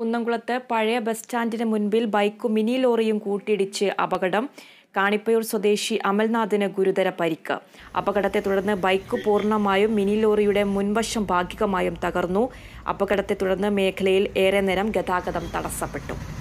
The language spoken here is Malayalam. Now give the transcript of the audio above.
കുന്നംകുളത്ത് പഴയ ബസ് സ്റ്റാൻഡിന് മുൻപിൽ ബൈക്കും മിനി ലോറിയും കൂട്ടിയിടിച്ച് അപകടം കാണിപ്പയൂർ സ്വദേശി അമൽനാഥിന് ഗുരുതര പരിക്ക് അപകടത്തെ തുടർന്ന് ബൈക്ക് പൂർണ്ണമായും മിനി ലോറിയുടെ മുൻവശം ഭാഗികമായും തകർന്നു അപകടത്തെ തുടർന്ന് മേഖലയിൽ ഏറെ നേരം ഗതാഗതം തടസ്സപ്പെട്ടു